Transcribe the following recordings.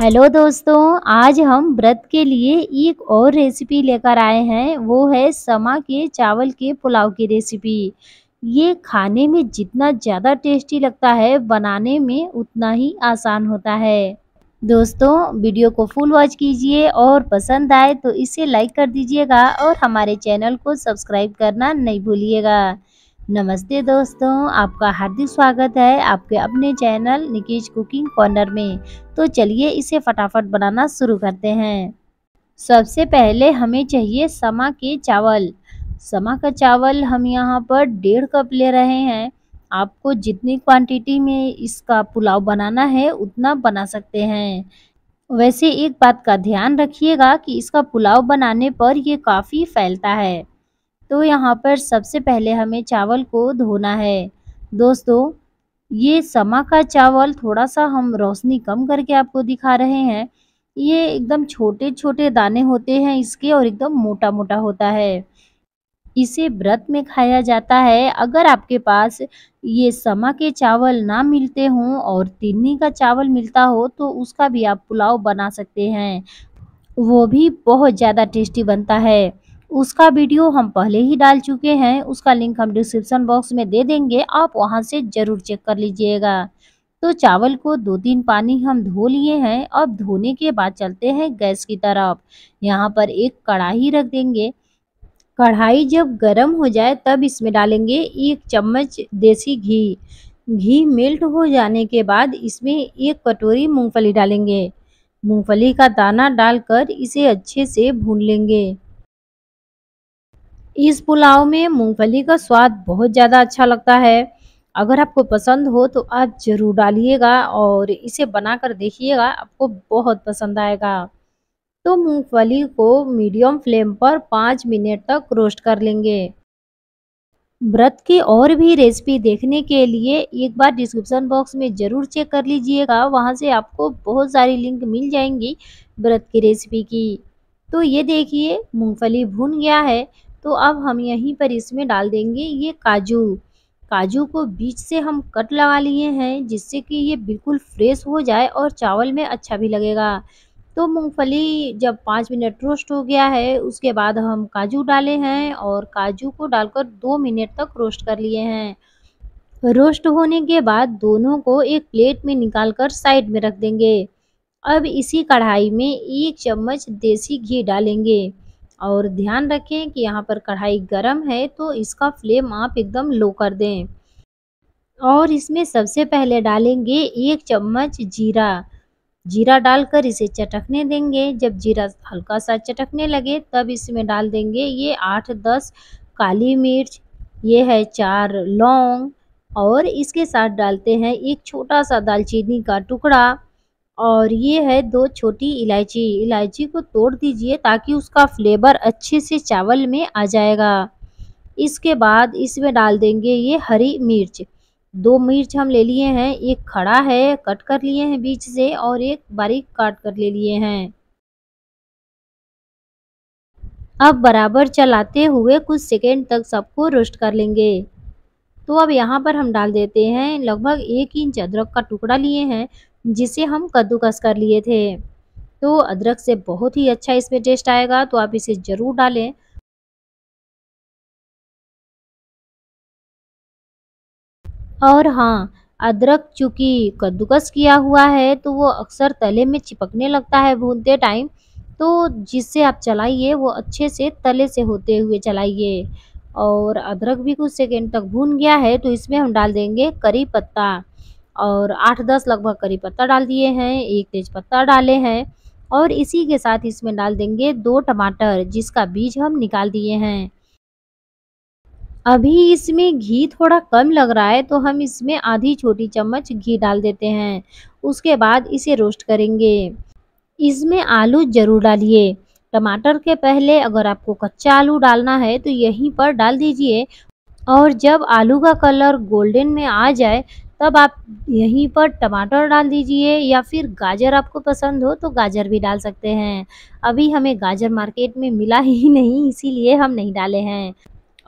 hello दोस्तों आज हम व्रत के लिए एक और रेसिपी लेकर आए हैं वो है समा के चावल के पुलाव की रेसिपी ये खाने में जितना ज़्यादा टेस्टी लगता है बनाने में उतना ही आसान होता है दोस्तों वीडियो को फुल वॉच कीजिए और पसंद आए तो इसे लाइक कर दीजिएगा और हमारे चैनल को सब्सक्राइब करना नहीं भूलिएगा नमस्ते दोस्तों आपका हार्दिक स्वागत है आपके अपने चैनल निकेश कुकिंग कॉर्नर में तो चलिए इसे फटाफट बनाना शुरू करते हैं सबसे पहले हमें चाहिए समा के चावल समा का चावल हम यहाँ पर डेढ़ कप ले रहे हैं आपको जितनी क्वांटिटी में इसका पुलाव बनाना है उतना बना सकते हैं वैसे एक बात का ध्यान रखिएगा कि इसका पुलाव बनाने पर यह काफ़ी फैलता है तो यहाँ पर सबसे पहले हमें चावल को धोना है दोस्तों ये समा का चावल थोड़ा सा हम रोशनी कम करके आपको दिखा रहे हैं ये एकदम छोटे छोटे दाने होते हैं इसके और एकदम मोटा मोटा होता है इसे व्रत में खाया जाता है अगर आपके पास ये समा के चावल ना मिलते हों और तिन्नी का चावल मिलता हो तो उसका भी आप पुलाव बना सकते हैं वो भी बहुत ज़्यादा टेस्टी बनता है उसका वीडियो हम पहले ही डाल चुके हैं उसका लिंक हम डिस्क्रिप्शन बॉक्स में दे देंगे आप वहाँ से ज़रूर चेक कर लीजिएगा तो चावल को दो तीन पानी हम धो लिए हैं अब धोने के बाद चलते हैं गैस की तरफ यहाँ पर एक कढ़ाई रख देंगे कढ़ाई जब गर्म हो जाए तब इसमें डालेंगे एक चम्मच देसी घी घी मेल्ट हो जाने के बाद इसमें एक कटोरी मूंगफली डालेंगे मूंगफली का दाना डालकर इसे अच्छे से भून लेंगे इस पुलाव में मूंगफली का स्वाद बहुत ज़्यादा अच्छा लगता है अगर आपको पसंद हो तो आप ज़रूर डालिएगा और इसे बनाकर देखिएगा आपको बहुत पसंद आएगा तो मूंगफली को मीडियम फ्लेम पर पाँच मिनट तक रोस्ट कर लेंगे व्रत की और भी रेसिपी देखने के लिए एक बार डिस्क्रिप्शन बॉक्स में ज़रूर चेक कर लीजिएगा वहाँ से आपको बहुत सारी लिंक मिल जाएंगी व्रत की रेसिपी की तो ये देखिए मूंगफली भून गया है तो अब हम यहीं पर इसमें डाल देंगे ये काजू काजू को बीच से हम कट लगा लिए हैं जिससे कि ये बिल्कुल फ्रेश हो जाए और चावल में अच्छा भी लगेगा तो मूंगफली जब पाँच मिनट रोस्ट हो गया है उसके बाद हम काजू डाले हैं और काजू को डालकर दो मिनट तक रोस्ट कर लिए हैं रोस्ट होने के बाद दोनों को एक प्लेट में निकाल कर साइड में रख देंगे अब इसी कढ़ाई में एक चम्मच देसी घी डालेंगे और ध्यान रखें कि यहाँ पर कढ़ाई गर्म है तो इसका फ्लेम आप एकदम लो कर दें और इसमें सबसे पहले डालेंगे एक चम्मच जीरा जीरा डालकर इसे चटकने देंगे जब जीरा हल्का सा चटकने लगे तब इसमें डाल देंगे ये आठ दस काली मिर्च ये है चार लौंग और इसके साथ डालते हैं एक छोटा सा दालचीनी का टुकड़ा और ये है दो छोटी इलायची इलायची को तोड़ दीजिए ताकि उसका फ्लेवर अच्छे से चावल में आ जाएगा इसके बाद इसमें डाल देंगे ये हरी मिर्च दो मिर्च हम ले लिए हैं एक खड़ा है कट कर लिए हैं बीच से और एक बारीक काट कर ले लिए हैं अब बराबर चलाते हुए कुछ सेकेंड तक सबको रोस्ट कर लेंगे तो अब यहाँ पर हम डाल देते हैं लगभग एक इंच अदरक का टुकड़ा लिए हैं जिसे हम कद्दूकस कर लिए थे तो अदरक से बहुत ही अच्छा इसमें टेस्ट आएगा तो आप इसे ज़रूर डालें और हाँ अदरक चूँकि कद्दूकस किया हुआ है तो वो अक्सर तले में चिपकने लगता है भूनते टाइम तो जिससे आप चलाइए वो अच्छे से तले से होते हुए चलाइए और अदरक भी कुछ सेकेंड तक भून गया है तो इसमें हम डाल देंगे करी पत्ता और आठ दस लगभग करी पत्ता डाल दिए हैं एक तेज पत्ता डाले हैं और इसी के साथ इसमें डाल देंगे दो टमाटर जिसका बीज हम निकाल दिए हैं अभी इसमें घी थोड़ा कम लग रहा है तो हम इसमें आधी छोटी चम्मच घी डाल देते हैं उसके बाद इसे रोस्ट करेंगे इसमें आलू ज़रूर डालिए टमाटर के पहले अगर आपको कच्चा आलू डालना है तो यहीं पर डाल दीजिए और जब आलू का कलर गोल्डन में आ जाए तब आप यहीं पर टमाटर डाल दीजिए या फिर गाजर आपको पसंद हो तो गाजर भी डाल सकते हैं अभी हमें गाजर मार्केट में मिला ही नहीं इसीलिए हम नहीं डाले हैं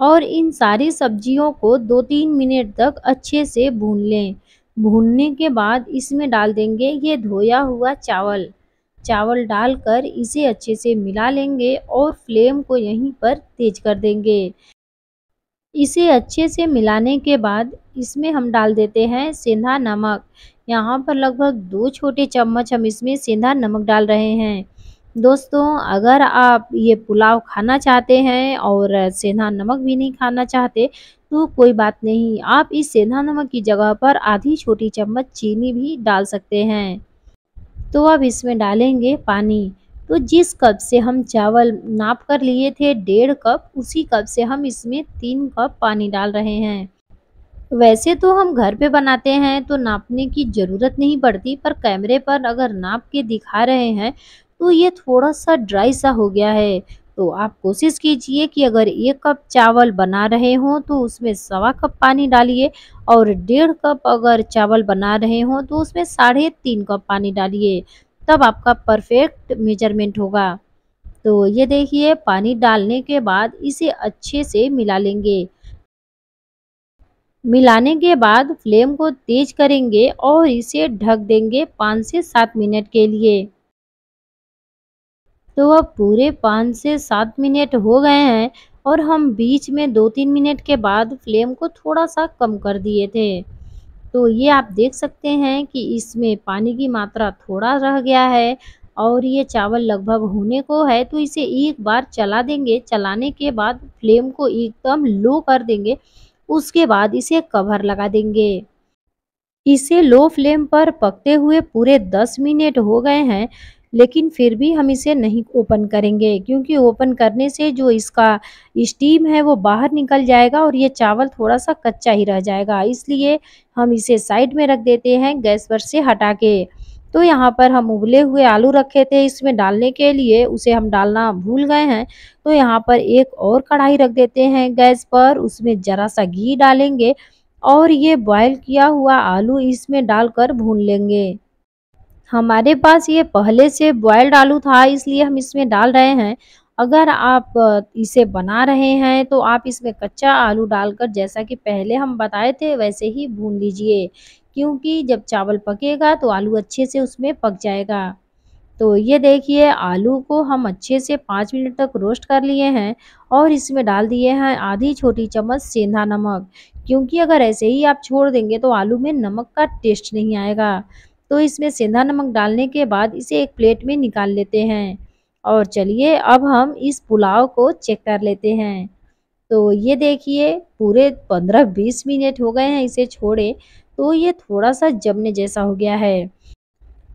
और इन सारी सब्जियों को दो तीन मिनट तक अच्छे से भून लें भूनने के बाद इसमें डाल देंगे ये धोया हुआ चावल चावल डालकर इसे अच्छे से मिला लेंगे और फ्लेम को यहीं पर तेज कर देंगे इसे अच्छे से मिलाने के बाद इसमें हम डाल देते हैं सेंधा नमक यहाँ पर लगभग दो छोटे चम्मच हम इसमें सेंधा नमक डाल रहे हैं दोस्तों अगर आप ये पुलाव खाना चाहते हैं और सेंधा नमक भी नहीं खाना चाहते तो कोई बात नहीं आप इस सेंधा नमक की जगह पर आधी छोटी चम्मच चीनी भी डाल सकते हैं तो अब इसमें डालेंगे पानी तो जिस कप से हम चावल नाप कर लिए थे डेढ़ कप उसी कप से हम इसमें तीन कप पानी डाल रहे हैं वैसे तो हम घर पे बनाते हैं तो नापने की ज़रूरत नहीं पड़ती पर कैमरे पर अगर नाप के दिखा रहे हैं तो ये थोड़ा सा ड्राई सा हो गया है तो आप कोशिश कीजिए कि अगर एक कप चावल बना रहे हों तो उसमें सवा कप पानी डालिए और डेढ़ कप अगर चावल बना रहे हों तो उसमें साढ़े तीन कप पानी डालिए तब आपका परफेक्ट मेजरमेंट होगा तो ये देखिए पानी डालने के बाद इसे अच्छे से मिला लेंगे मिलाने के बाद फ्लेम को तेज करेंगे और इसे ढक देंगे पाँच से सात मिनट के लिए तो अब पूरे पाँच से सात मिनट हो गए हैं और हम बीच में दो तीन मिनट के बाद फ्लेम को थोड़ा सा कम कर दिए थे तो ये आप देख सकते हैं कि इसमें पानी की मात्रा थोड़ा रह गया है और ये चावल लगभग होने को है तो इसे एक बार चला देंगे चलाने के बाद फ्लेम को एकदम लो कर देंगे उसके बाद इसे कवर लगा देंगे इसे लो फ्लेम पर पकते हुए पूरे 10 मिनट हो गए हैं लेकिन फिर भी हम इसे नहीं ओपन करेंगे क्योंकि ओपन करने से जो इसका स्टीम है वो बाहर निकल जाएगा और ये चावल थोड़ा सा कच्चा ही रह जाएगा इसलिए हम इसे साइड में रख देते हैं गैस पर से हटा के तो यहाँ पर हम उबले हुए आलू रखे थे इसमें डालने के लिए उसे हम डालना भूल गए हैं तो यहाँ पर एक और कढ़ाई रख देते हैं गैस पर उसमें ज़रा सा घी डालेंगे और ये बॉयल किया हुआ आलू इसमें डालकर भून लेंगे हमारे पास ये पहले से बॉयल्ड आलू था इसलिए हम इसमें डाल रहे हैं अगर आप इसे बना रहे हैं तो आप इसमें कच्चा आलू डालकर जैसा कि पहले हम बताए थे वैसे ही भून लीजिए क्योंकि जब चावल पकेगा तो आलू अच्छे से उसमें पक जाएगा तो ये देखिए आलू को हम अच्छे से पाँच मिनट तक रोस्ट कर लिए हैं और इसमें डाल दिए हैं आधी छोटी चम्मच सेंधा नमक क्योंकि अगर ऐसे ही आप छोड़ देंगे तो आलू में नमक का टेस्ट नहीं आएगा तो इसमें सेंधा नमक डालने के बाद इसे एक प्लेट में निकाल लेते हैं और चलिए अब हम इस पुलाव को चेक कर लेते हैं तो ये देखिए पूरे पंद्रह बीस मिनट हो गए हैं इसे छोड़े तो ये थोड़ा सा जमने जैसा हो गया है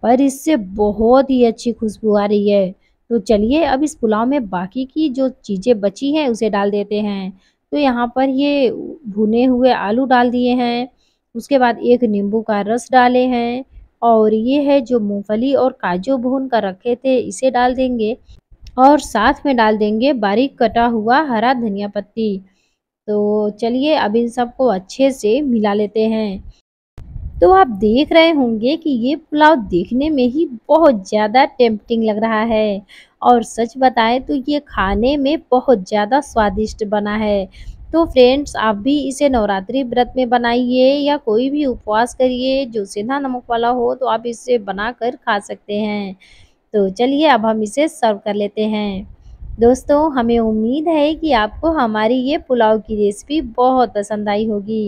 पर इससे बहुत ही अच्छी खुशबू आ रही है तो चलिए अब इस पुलाव में बाकी की जो चीज़ें बची हैं उसे डाल देते हैं तो यहाँ पर ये भुने हुए आलू डाल दिए हैं उसके बाद एक नींबू का रस डाले हैं और ये है जो मूंगफली और काजू भून कर रखे थे इसे डाल देंगे और साथ में डाल देंगे बारीक कटा हुआ हरा धनिया पत्ती तो चलिए अब इन सबको अच्छे से मिला लेते हैं तो आप देख रहे होंगे कि ये पुलाव देखने में ही बहुत ज़्यादा टेम्पटिंग लग रहा है और सच बताएं तो ये खाने में बहुत ज़्यादा स्वादिष्ट बना है तो फ्रेंड्स आप भी इसे नवरात्रि व्रत में बनाइए या कोई भी उपवास करिए जो सीधा नमक वाला हो तो आप इसे बनाकर खा सकते हैं तो चलिए अब हम इसे सर्व कर लेते हैं दोस्तों हमें उम्मीद है कि आपको हमारी ये पुलाव की रेसिपी बहुत पसंद आई होगी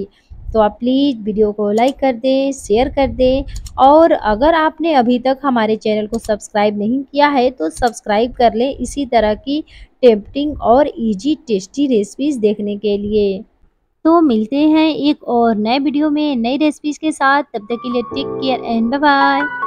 तो आप प्लीज़ वीडियो को लाइक कर दें शेयर कर दें और अगर आपने अभी तक हमारे चैनल को सब्सक्राइब नहीं किया है तो सब्सक्राइब कर लें इसी तरह की टेम्पटिंग और इजी टेस्टी रेसिपीज़ देखने के लिए तो मिलते हैं एक और नए वीडियो में नई रेसिपीज़ के साथ तब तक के लिए टेक केयर एंड बाय